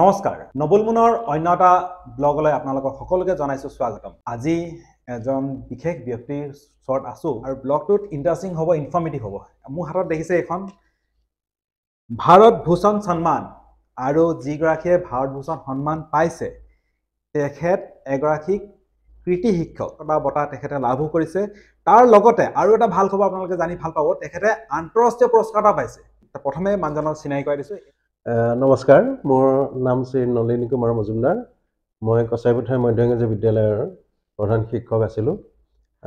নমস্কাৰ নবুলমুনৰ অন্য এটা ব্লগলৈ আপোনালোকক সকলোকে জনাইছোঁ স্বাগতম আজি এজন বিশেষ ব্যক্তিৰ ওচৰত আছোঁ আৰু ব্লগটোত ইণ্টাৰেষ্টিং হ'ব ইনফৰ্মেটিভ হ'ব মোৰ হাতত দেখিছে এইখন ভাৰত ভূষণ সন্মান আৰু যিগৰাকীয়ে ভাৰত ভূষণ সন্মান পাইছে তেখেত এগৰাকী কৃতি শিক্ষক বা বঁটা তেখেতে লাভো কৰিছে তাৰ লগতে আৰু এটা ভাল খবৰ আপোনালোকে জানি ভাল পাব তেখেতে আন্তঃৰাষ্ট্ৰীয় পুৰস্কাৰ এটা পাইছে প্ৰথমে মানুহজনক চিনাকি কৰাই দিছোঁ নমস্কাৰ মোৰ নাম শ্ৰী নলিনী কুমাৰ মজুমদাৰ মই কছাইপথাৰ মধ্য ইংৰাজী বিদ্যালয়ৰ প্ৰধান শিক্ষক আছিলোঁ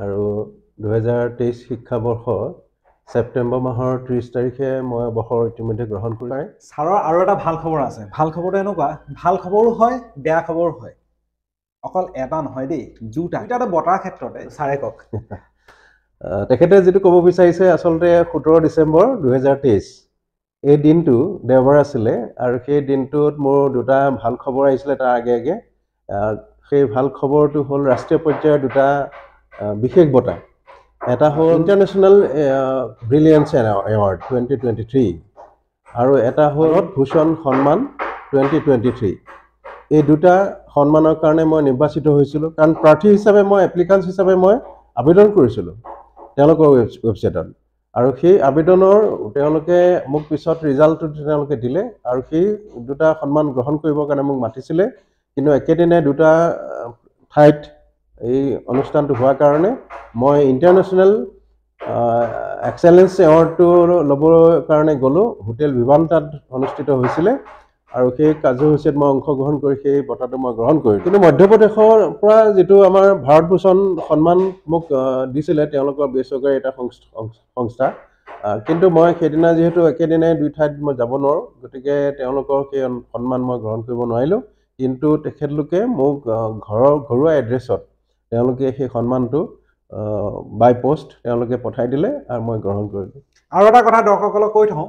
আৰু দুহেজাৰ তেইছ শিক্ষাবৰ্ষ ছেপ্টেম্বৰ মাহৰ ত্ৰিছ তাৰিখে মই অৱসৰ ইতিমধ্যে গ্ৰহণ কৰিব পাৰে ছাৰৰ আৰু এটা ভাল খবৰ আছে ভাল খবৰটো এনেকুৱা ভাল খবৰো হয় বেয়া খবৰো হয় অকল এটা নহয় দেই দুটা এটা বতাৰ ক্ষেত্ৰতে ছাৰে কওক তেখেতে যিটো ক'ব বিচাৰিছে আচলতে সোতৰ ডিচেম্বৰ দুহেজাৰ তেইছ এই দিনটো দেওবাৰ আছিলে আৰু সেই দিনটোত মোৰ দুটা ভাল খবৰ আহিছিলে তাৰ আগে আগে সেই ভাল খবৰটো হ'ল ৰাষ্ট্ৰীয় পৰ্যায়ৰ দুটা বিশেষ বঁটা এটা হ'ল international brilliance award twenty twenty three আৰু এটা হ'ল ভূষণ সন্মান টুৱেণ্টি টুৱেণ্টি থ্ৰী এই দুটা সন্মানৰ কাৰণে মই নিৰ্বাচিত হৈছিলোঁ কাৰণ প্ৰাৰ্থী হিচাপে মই এপ্লিকেঞ্চ হিচাপে মই আবেদন কৰিছিলোঁ তেওঁলোকৰ ৱেবছাইটত আৰু সেই আবেদনৰ তেওঁলোকে মোক পিছত ৰিজাল্টটো তেওঁলোকে দিলে আৰু সেই দুটা সন্মান গ্ৰহণ কৰিবৰ কাৰণে মোক মাতিছিলে কিন্তু একেদিনাই দুটা ঠাইত এই অনুষ্ঠানটো হোৱাৰ কাৰণে মই ইণ্টাৰনেশ্যনেল এক্সেলেঞ্চ এৱাৰ্ডটো ল'বৰ কাৰণে গ'লোঁ হোটেল বিমান তাত অনুষ্ঠিত হৈছিলে আৰু সেই কাৰ্যসূচীত মই অংশগ্ৰহণ কৰি সেই বঁটাটো মই গ্ৰহণ কৰিলোঁ কিন্তু মধ্যপ্ৰদেশৰ পৰা যিটো আমাৰ ভাৰতভূষণ সন্মান মোক দিছিলে তেওঁলোকৰ বেচৰকাৰী এটা সংস্থা কিন্তু মই সেইদিনা যিহেতু একেদিনাই দুই ঠাইত মই যাব নোৱাৰোঁ গতিকে তেওঁলোকৰ সেই সন্মান মই গ্ৰহণ কৰিব নোৱাৰিলোঁ কিন্তু তেখেতলোকে মোক ঘৰৰ ঘৰুৱা এড্ৰেছত তেওঁলোকে সেই সন্মানটো বাই পষ্ট তেওঁলোকে পঠাই দিলে আৰু মই গ্ৰহণ কৰিলোঁ আৰু এটা কথা দৰ্শকসকলক কৈ থওঁ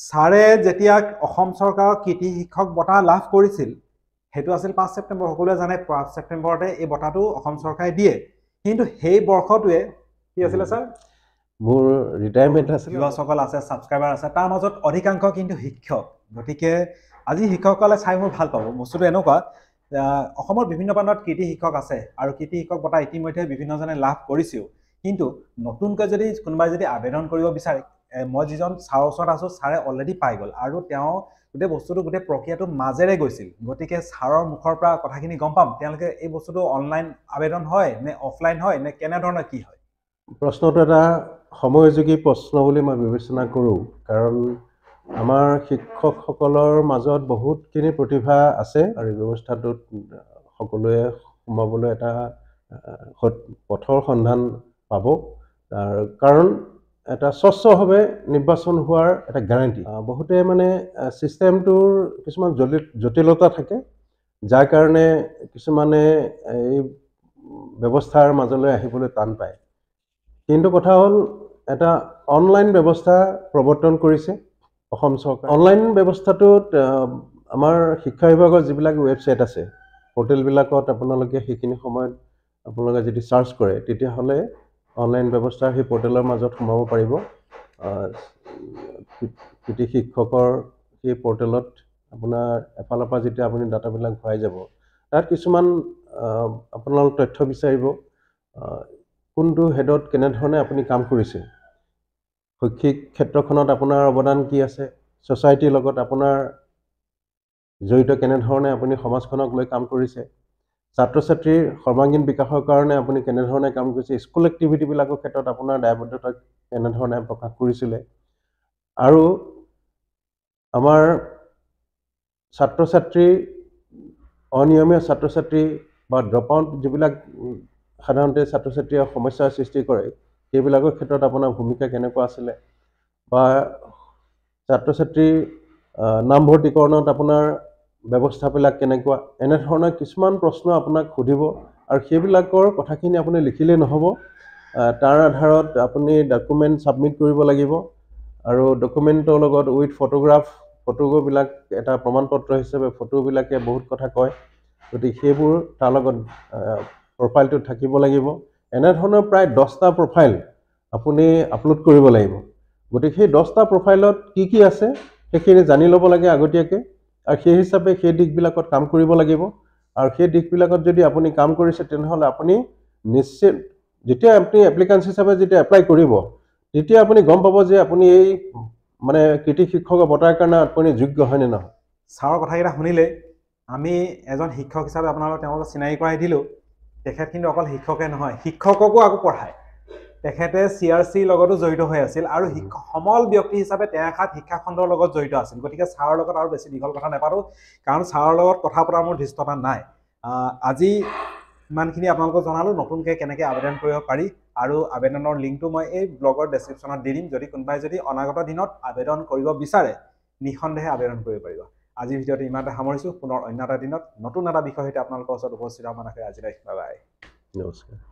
ছাৰে যেতিয়া অসম চৰকাৰক কৃতি শিক্ষক বঁটা লাভ কৰিছিল সেইটো আছিল পাঁচ ছেপ্টেম্বৰ সকলোৱে জানে পাঁচ ছেপ্টেম্বৰতে এই বঁটাটো অসম চৰকাৰে দিয়ে কিন্তু সেই বৰ্ষটোৱে কি আছিলে ছাৰ মোৰ ৰিটায়াৰমেণ্ট আছে যুৱকসকল আছে ছাবস্ক্ৰাইবাৰ আছে তাৰ মাজত অধিকাংশ কিন্তু শিক্ষক গতিকে আজি শিক্ষকসকলে চাই মোৰ ভাল পাব বস্তুটো এনেকুৱা অসমৰ বিভিন্ন প্ৰান্তত কৃতি শিক্ষক আছে আৰু কৃতি শিক্ষক বঁটা ইতিমধ্যে বিভিন্নজনে লাভ কৰিছেও কিন্তু নতুনকৈ যদি কোনোবাই যদি আবেদন কৰিব বিচাৰে মই যিজন ছাৰৰ ওচৰত আছোঁ ছাৰে অলৰেডি পাই গ'ল আৰু তেওঁ গোটেই বস্তুটো গোটেই প্ৰক্ৰিয়াটো মাজেৰে গৈছিল গতিকে ছাৰৰ মুখৰ পৰা কথাখিনি গম পাম তেওঁলোকে এই বস্তুটো অনলাইন আবেদন হয় নে অফলাইন হয় নে কেনেধৰণৰ কি হয় প্ৰশ্নটো এটা সময়যোগী প্ৰশ্ন বুলি মই বিবেচনা কৰোঁ কাৰণ আমাৰ শিক্ষকসকলৰ মাজত বহুতখিনি প্ৰতিভা আছে আৰু এই ব্যৱস্থাটোত সকলোৱে সোমাবলৈ এটা পথৰ সন্ধান পাব কাৰণ এটা স্বচ্ছভাৱে নিৰ্বাচন হোৱাৰ এটা গেৰাণ্টি বহুতে মানে ছিষ্টেমটোৰ কিছুমান জটিলতা থাকে যাৰ কাৰণে কিছুমানে এই ব্যৱস্থাৰ মাজলৈ আহিবলৈ টান পায় কিন্তু কথা হ'ল এটা অনলাইন ব্যৱস্থা প্ৰৱৰ্তন কৰিছে অসম চৰকাৰে অনলাইন ব্যৱস্থাটোত আমাৰ শিক্ষা বিভাগৰ যিবিলাক ৱেবছাইট আছে হোটেলবিলাকত আপোনালোকে সেইখিনি সময়ত আপোনালোকে যদি চাৰ্চ কৰে তেতিয়াহ'লে অনলাইন ব্যৱস্থা সেই পৰ্টেলৰ মাজত সোমাব পাৰিব পিতৃ শিক্ষকৰ সেই পৰ্টেলত আপোনাৰ এফালৰ পৰা যেতিয়া আপুনি ডাটাবিলাক ঘূৰাই যাব তাত কিছুমান আপোনালোক তথ্য বিচাৰিব কোনটো হেডত কেনেধৰণে আপুনি কাম কৰিছে শৈক্ষিক ক্ষেত্ৰখনত আপোনাৰ অৱদান কি আছে ছ'চাইটিৰ লগত আপোনাৰ জড়িত কেনেধৰণে আপুনি সমাজখনক লৈ কাম কৰিছে ছাত্ৰ ছাত্ৰীৰ সৰ্বাংগীন বিকাশৰ কাৰণে আপুনি কেনেধৰণে কাম কৰিছে স্কুল এক্টিভিটিবিলাকৰ ক্ষেত্ৰত আপোনাৰ দায়বদ্ধতা কেনেধৰণে প্ৰকাশ কৰিছিলে আৰু আমাৰ ছাত্ৰ ছাত্ৰী অনিয়মীয়া ছাত্ৰ ছাত্ৰী বা ড্ৰপ আউট যিবিলাক সাধাৰণতে ছাত্ৰ ছাত্ৰীয়ে সমস্যাৰ সৃষ্টি কৰে সেইবিলাকৰ ক্ষেত্ৰত আপোনাৰ ভূমিকা কেনেকুৱা আছিলে বা ছাত্ৰ ছাত্ৰীৰ নামভৰ্তিকৰণত আপোনাৰ ব্যৱস্থাবিলাক কেনেকুৱা এনেধৰণৰ কিছুমান প্ৰশ্ন আপোনাক সুধিব আৰু সেইবিলাকৰ কথাখিনি আপুনি লিখিলেই নহ'ব তাৰ আধাৰত আপুনি ডকুমেণ্ট ছাবমিট কৰিব লাগিব আৰু ডকুমেণ্টৰ লগত উইথ ফটোগ্ৰাফ ফটোবিলাক এটা প্ৰমাণপত্ৰ হিচাপে ফটোবিলাকে বহুত কথা কয় গতিকে সেইবোৰ তাৰ লগত প্ৰফাইলটো থাকিব লাগিব এনেধৰণৰ প্ৰায় দহটা প্ৰফাইল আপুনি আপলোড কৰিব লাগিব গতিকে সেই দহটা প্ৰফাইলত কি কি আছে সেইখিনি জানি ল'ব লাগে আগতীয়াকৈ আৰু সেই হিচাপে সেই দিশবিলাকত কাম কৰিব লাগিব আৰু সেই দিশবিলাকত যদি আপুনি কাম কৰিছে তেনেহ'লে আপুনি নিশ্চিত যেতিয়া আপুনি এপ্লিকেঞ্চ হিচাপে যেতিয়া এপ্লাই কৰিব তেতিয়া আপুনি গম পাব যে আপুনি এই মানে কৃতি শিক্ষকৰ বঁটাৰ কাৰণে আপুনি যোগ্য হয়নে নহয় ছাৰৰ কথাকেইটা শুনিলে আমি এজন শিক্ষক হিচাপে আপোনালোকক তেওঁলোকক চিনাকি কৰাই দিলোঁ তেখেত কিন্তু অকল শিক্ষকে নহয় শিক্ষককো আকৌ পঢ়ায় তেখেতে চি আৰ চিৰ লগতো জড়িত হৈ আছিল আৰু সমল ব্যক্তি হিচাপে শিক্ষা খণ্ডৰ লগত জড়িত আছিল গতিকে ছাৰৰ লগত আৰু বেছি দীঘল কথা নাপাতোঁ কাৰণ ছাৰৰ লগত কথা পতাৰ মোৰ ধৃষ্টতা নাই আজি ইমানখিনি আপোনালোকক জনালোঁ নতুনকৈ কেনেকৈ আবেদন কৰিব পাৰি আৰু আবেদনৰ লিংকটো মই এই ব্লগৰ ডেছক্ৰিপশ্যনত দি দিম যদি কোনোবাই যদি অনাগত দিনত আবেদন কৰিব বিচাৰে নিঃসন্দেহে আবেদন কৰিব পাৰিব আজিৰ ভিডিঅ'টো ইমানতে সামৰিছোঁ পুনৰ অন্য এটা দিনত নতুন এটা বিষয় সৈতে আপোনালোকৰ ওচৰত উপস্থিত হ'ব নাখায় আজিলৈ বাই নমস্কাৰ